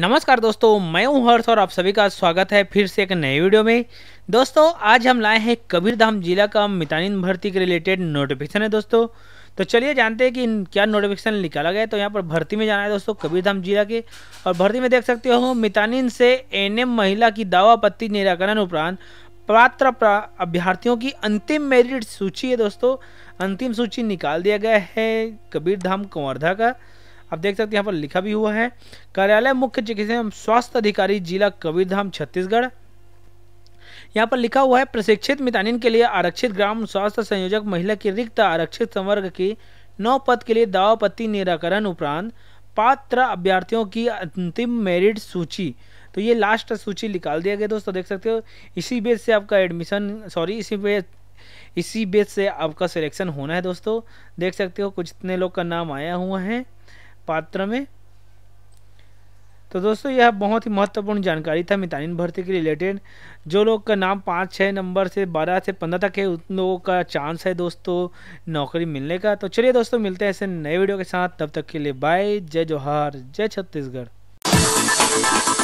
नमस्कार दोस्तों मैं हूं हर्ष और आप सभी का स्वागत है फिर से एक नए वीडियो में दोस्तों आज हम लाए हैं कबीरधाम जिला का मितानिन भर्ती के रिलेटेड नोटिफिकेशन है दोस्तों तो चलिए जानते हैं कि क्या नोटिफिकेशन निकाला गया तो यहाँ पर भर्ती में जाना है दोस्तों कबीरधाम जिला के और भर्ती में देख सकते हो मितानिन से एन महिला की दावा आपत्ति निराकरण उपरांत पात्र अभ्यर्थियों की अंतिम मेरिट सूची है दोस्तों अंतिम सूची निकाल दिया गया है कबीरधाम कंवर्धा का आप देख सकते हैं यहाँ पर लिखा भी हुआ है कार्यालय मुख्य चिकित्सा एवं स्वास्थ्य अधिकारी जिला कबीरधाम छत्तीसगढ़ यहाँ पर लिखा हुआ है प्रशिक्षित मितानिन के लिए आरक्षित ग्राम स्वास्थ्य संयोजक महिला की रिक्त आरक्षित संवर्ग की नौ पद के लिए दावापत्ति निराकरण उपरांत पात्र अभ्यर्थियों की अंतिम मेरिट सूची तो ये लास्ट सूची निकाल दिया गया दोस्तों देख सकते हो इसी बेस से आपका एडमिशन सॉरी इसी बेस इसी बेस से आपका सिलेक्शन होना है दोस्तों देख सकते हो कुछ इतने लोग का नाम आया हुआ है पात्र में तो दोस्तों यह बहुत ही महत्वपूर्ण जानकारी था मितानिन भर्ती के रिलेटेड जो लोग का नाम पाँच छः नंबर से बारह से पंद्रह तक है उन लोगों का चांस है दोस्तों नौकरी मिलने का तो चलिए दोस्तों मिलते हैं ऐसे नए वीडियो के साथ तब तक के लिए बाय जय जोहार जय छत्तीसगढ़